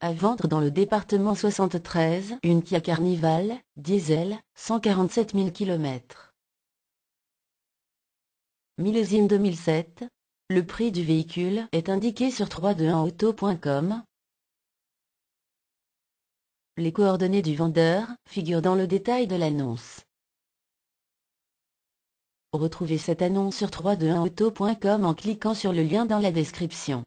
À vendre dans le département 73, une Kia Carnival, diesel, 147 000 km. Millésime 2007. Le prix du véhicule est indiqué sur 321auto.com. Les coordonnées du vendeur figurent dans le détail de l'annonce. Retrouvez cette annonce sur 321auto.com en cliquant sur le lien dans la description.